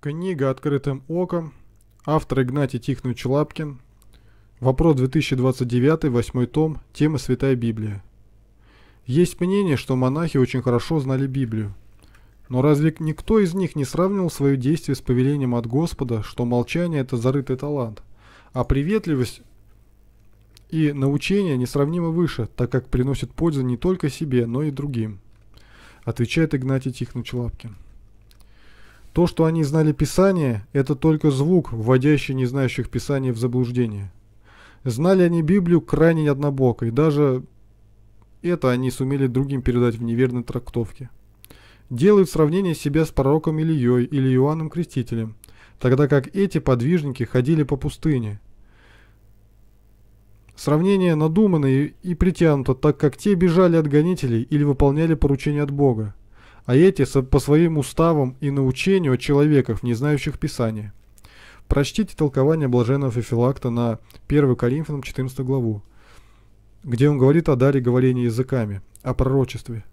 Книга «Открытым оком». Автор Игнатий Тихонович Лапкин. Вопрос 2029, 8 том, тема «Святая Библия». Есть мнение, что монахи очень хорошо знали Библию. Но разве никто из них не сравнивал свое действие с повелением от Господа, что молчание – это зарытый талант, а приветливость и научение несравнимо выше, так как приносит пользу не только себе, но и другим? Отвечает Игнатий Тихонович Лапкин. То, что они знали Писание, это только звук, вводящий незнающих Писания в заблуждение. Знали они Библию крайне однобоко, и даже это они сумели другим передать в неверной трактовке. Делают сравнение себя с пророком Ильей или Иоанном Крестителем, тогда как эти подвижники ходили по пустыне. Сравнение надуманное и, и притянуто, так как те бежали от гонителей или выполняли поручения от Бога а эти по своим уставам и научению о человеках, не знающих Писания. Прочтите толкование Блаженного Фефилакта на 1 Коринфянам 14 главу, где он говорит о даре говорения языками, о пророчестве.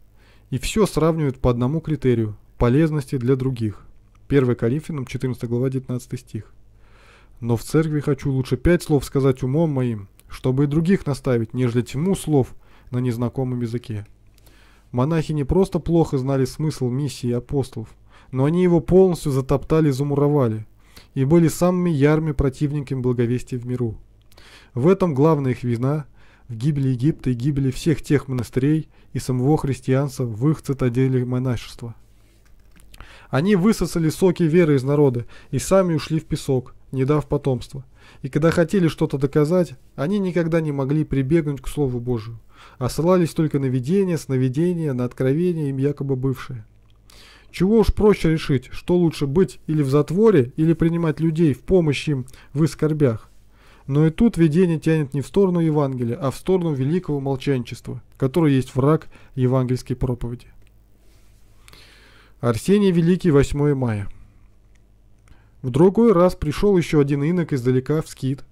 И все сравнивают по одному критерию – полезности для других. 1 Коринфянам 14 глава 19 стих. «Но в церкви хочу лучше пять слов сказать умом моим, чтобы и других наставить, нежели тьму слов на незнакомом языке». Монахи не просто плохо знали смысл миссии апостолов, но они его полностью затоптали и замуровали, и были самыми ярыми противниками благовестия в миру. В этом главная их вина в гибели Египта и гибели всех тех монастырей и самого христианства в их цитадели монашества. Они высосали соки веры из народа и сами ушли в песок – не дав потомства. И когда хотели что-то доказать, они никогда не могли прибегнуть к Слову Божию, а ссылались только на видение, сновидение, на откровение им якобы бывшее. Чего уж проще решить, что лучше быть или в затворе, или принимать людей в помощь им в их Но и тут видение тянет не в сторону Евангелия, а в сторону великого молчанчества, которое есть враг евангельской проповеди. Арсений Великий, 8 мая. В другой раз пришел еще один инок издалека в скит,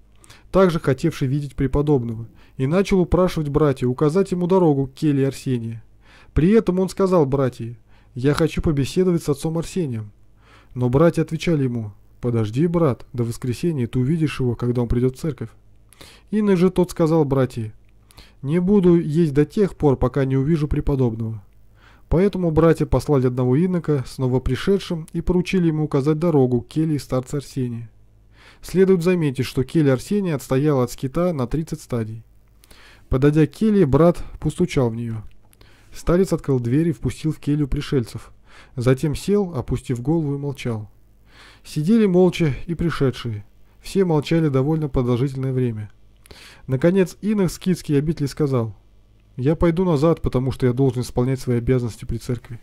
также хотевший видеть преподобного, и начал упрашивать братья указать ему дорогу к келье Арсения. При этом он сказал братья, «Я хочу побеседовать с отцом Арсением». Но братья отвечали ему, «Подожди, брат, до воскресенья ты увидишь его, когда он придет в церковь». Инок же тот сказал братья, «Не буду есть до тех пор, пока не увижу преподобного». Поэтому братья послали одного инока, снова пришедшим, и поручили ему указать дорогу к келье старца Арсения. Следует заметить, что келья Арсения отстояла от скита на 30 стадий. Подойдя к келье, брат постучал в нее. Старец открыл дверь и впустил в келью пришельцев. Затем сел, опустив голову и молчал. Сидели молча и пришедшие. Все молчали довольно продолжительное время. Наконец инок скитский обитель сказал – я пойду назад, потому что я должен исполнять свои обязанности при церкви.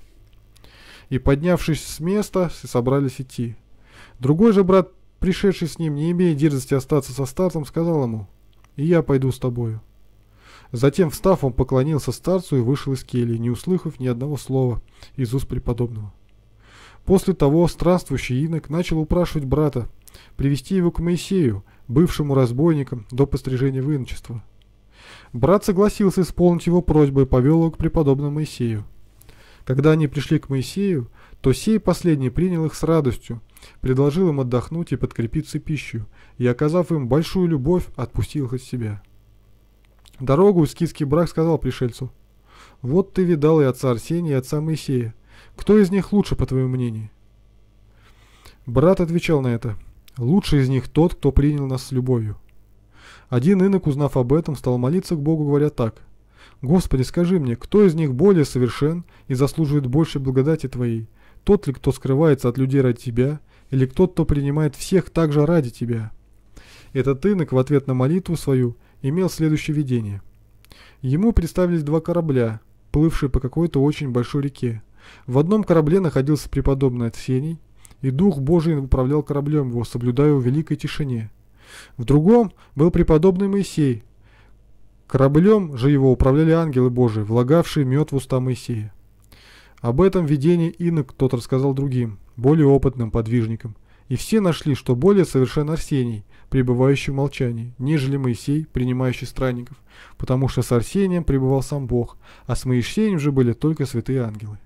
И поднявшись с места, собрались идти. Другой же брат, пришедший с ним, не имея дерзости остаться со старцем, сказал ему, «И я пойду с тобою». Затем, встав, он поклонился старцу и вышел из кельи, не услыхав ни одного слова из уст преподобного. После того странствующий инок начал упрашивать брата привести его к Моисею, бывшему разбойником до пострижения в иночество – Брат согласился исполнить его просьбу и повел его к преподобному Моисею. Когда они пришли к Моисею, то сей последний принял их с радостью, предложил им отдохнуть и подкрепиться пищей, и, оказав им большую любовь, отпустил их от себя. Дорогу Искицкий брак сказал пришельцу, «Вот ты видал и отца Арсения, и отца Моисея. Кто из них лучше, по твоему мнению?» Брат отвечал на это, «Лучше из них тот, кто принял нас с любовью». Один инок, узнав об этом, стал молиться к Богу, говоря так. «Господи, скажи мне, кто из них более совершен и заслуживает больше благодати Твоей? Тот ли, кто скрывается от людей ради Тебя, или кто кто принимает всех также ради Тебя?» Этот инок в ответ на молитву свою имел следующее видение. Ему представились два корабля, плывшие по какой-то очень большой реке. В одном корабле находился преподобный Арсений, и Дух Божий управлял кораблем его, соблюдая в великой тишине – в другом был преподобный Моисей. Кораблем же его управляли ангелы Божии, влагавшие мед в уста Моисея. Об этом видении инок тот рассказал другим, более опытным подвижникам. И все нашли, что более совершен Арсений, пребывающий в молчании, нежели Моисей, принимающий странников, потому что с Арсением пребывал сам Бог, а с Моисеем же были только святые ангелы.